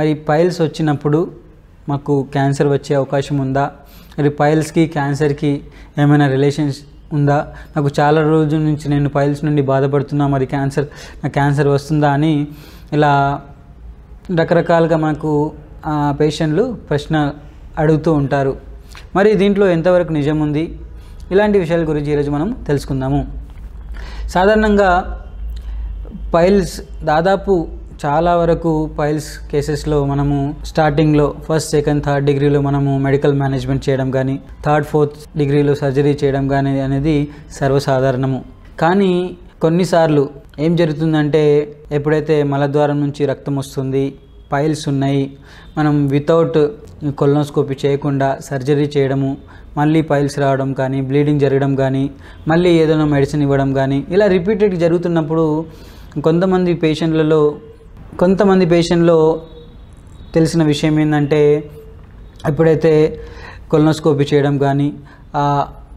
మరి పైల్స్ వచ్చినప్పుడు మాకు క్యాన్సర్ వచ్చే అవకాశం ఉందా మరి పైల్స్కి క్యాన్సర్కి ఏమైనా రిలేషన్స్ ఉందా నాకు చాలా రోజుల నుంచి నేను పైల్స్ నుండి బాధపడుతున్నా మరి క్యాన్సర్ నాకు క్యాన్సర్ వస్తుందా అని ఇలా రకరకాలుగా మాకు పేషెంట్లు ప్రశ్న అడుగుతూ ఉంటారు మరి దీంట్లో ఎంతవరకు నిజం ఉంది ఇలాంటి విషయాల గురించి ఈరోజు మనం తెలుసుకుందాము సాధారణంగా పైల్స్ దాదాపు చాలా వరకు పైల్స్ కేసెస్లో మనము స్టార్టింగ్లో ఫస్ట్ సెకండ్ థర్డ్ డిగ్రీలో మనము మెడికల్ మేనేజ్మెంట్ చేయడం కానీ థర్డ్ ఫోర్త్ డిగ్రీలో సర్జరీ చేయడం కానీ అనేది సర్వసాధారణము కానీ కొన్నిసార్లు ఏం జరుగుతుందంటే ఎప్పుడైతే మలద్వారం నుంచి రక్తం వస్తుంది పైల్స్ ఉన్నాయి మనం వితౌట్ కొలనోస్కోపీ చేయకుండా సర్జరీ చేయడము మళ్ళీ పైల్స్ రావడం కానీ బ్లీడింగ్ జరగడం కానీ మళ్ళీ ఏదైనా మెడిసిన్ ఇవ్వడం కానీ ఇలా రిపీటెడ్ జరుగుతున్నప్పుడు కొంతమంది పేషెంట్లలో కొంతమంది పేషెంట్లో తెలిసిన విషయం ఏంటంటే ఎప్పుడైతే కొలనోస్కోపీ చేయడం కానీ ఆ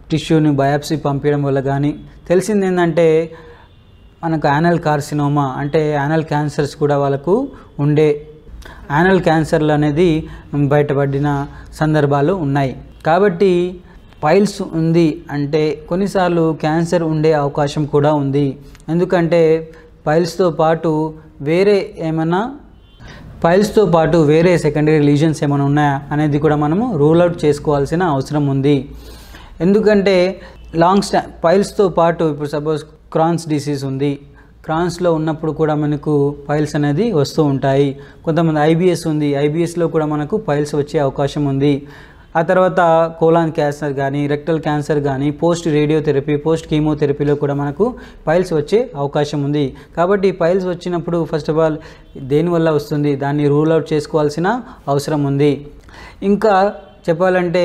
టిష్యూని బయాప్సీ పంపించడం వల్ల కానీ తెలిసింది ఏంటంటే మనకు యానల్ కార్సినోమా అంటే యానల్ క్యాన్సర్స్ కూడా వాళ్ళకు ఉండే యానల్ క్యాన్సర్లు అనేది బయటపడిన సందర్భాలు ఉన్నాయి కాబట్టి పైల్స్ ఉంది అంటే కొన్నిసార్లు క్యాన్సర్ ఉండే అవకాశం కూడా ఉంది ఎందుకంటే పైల్స్తో పాటు వేరే ఏమైనా పైల్స్తో పాటు వేరే సెకండరీ లీజన్స్ ఏమైనా ఉన్నాయా అనేది కూడా మనము రూల్ అవుట్ చేసుకోవాల్సిన అవసరం ఉంది ఎందుకంటే లాంగ్ స్టా పైల్స్తో పాటు ఇప్పుడు సపోజ్ క్రాన్స్ డిసీజ్ ఉంది క్రాన్స్లో ఉన్నప్పుడు కూడా మనకు పైల్స్ అనేది వస్తూ ఉంటాయి కొంతమంది ఐబీఎస్ ఉంది ఐబీఎస్లో కూడా మనకు పైల్స్ వచ్చే అవకాశం ఉంది ఆ తర్వాత కోలాన్ క్యాన్సర్ కానీ రెక్టల్ క్యాన్సర్ కానీ పోస్ట్ రేడియోథెరపీ పోస్ట్ కీమోథెరపీలో కూడా మనకు పైల్స్ వచ్చే అవకాశం ఉంది కాబట్టి పైల్స్ వచ్చినప్పుడు ఫస్ట్ ఆఫ్ ఆల్ దేనివల్ల వస్తుంది దాన్ని రూల్ అవుట్ చేసుకోవాల్సిన అవసరం ఉంది ఇంకా చెప్పాలంటే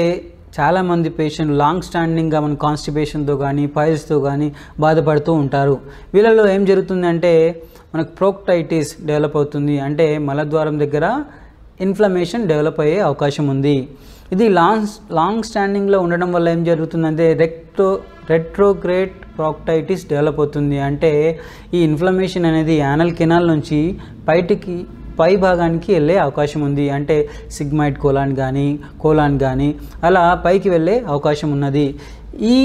చాలామంది పేషెంట్ లాంగ్ స్టాండింగ్గా మన కాన్స్టిపేషన్తో కానీ పైల్స్తో కానీ బాధపడుతూ ఉంటారు వీళ్ళలో ఏం జరుగుతుందంటే మనకు ప్రోక్టైటిస్ డెవలప్ అవుతుంది అంటే మలద్వారం దగ్గర ఇన్ఫ్లమేషన్ డెవలప్ అయ్యే అవకాశం ఉంది ఇది లాంగ్ లాంగ్ స్టాండింగ్లో ఉండడం వల్ల ఏం జరుగుతుందంటే రెక్టో రెట్రోగ్రేట్ ప్రాక్టైటిస్ డెవలప్ అవుతుంది అంటే ఈ ఇన్ఫ్లమేషన్ అనేది యానల్ కెనాల్ నుంచి బయటికి పై భాగానికి వెళ్ళే అవకాశం ఉంది అంటే సిగ్మైట్ కోలాన్ కానీ కోలాన్ కానీ అలా పైకి వెళ్ళే అవకాశం ఉన్నది ఈ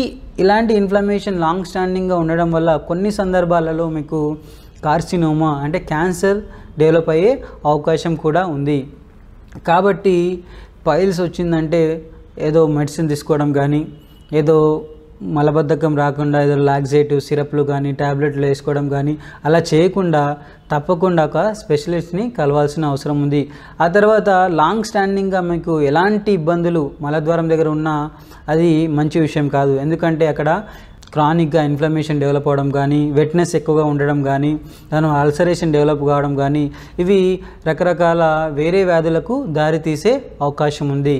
ఇలాంటి ఇన్ఫ్లమేషన్ లాంగ్ స్టాండింగ్గా ఉండడం వల్ల కొన్ని సందర్భాలలో మీకు కార్సినోమా అంటే క్యాన్సర్ డెవలప్ అయ్యే అవకాశం కూడా ఉంది కాబట్టి పైల్స్ వచ్చిందంటే ఏదో మెడిసిన్ తీసుకోవడం కానీ ఏదో మలబద్ధకం రాకుండా ఏదో లాక్సేటివ్ సిరప్లు కానీ ట్యాబ్లెట్లు వేసుకోవడం కానీ అలా చేయకుండా తప్పకుండా ఒక స్పెషలిస్ట్ని కలవాల్సిన అవసరం ఉంది ఆ తర్వాత లాంగ్ స్టాండింగ్గా మీకు ఎలాంటి ఇబ్బందులు మలద్వారం దగ్గర ఉన్నా అది మంచి విషయం కాదు ఎందుకంటే అక్కడ క్రానిక్గా ఇన్ఫ్లమేషన్ డెవలప్ అవ్వడం కానీ వెట్నెస్ ఎక్కువగా ఉండడం కానీ దాని అల్సరేషన్ డెవలప్ కావడం కానీ ఇవి రకరకాల వేరే వ్యాధులకు దారితీసే అవకాశం ఉంది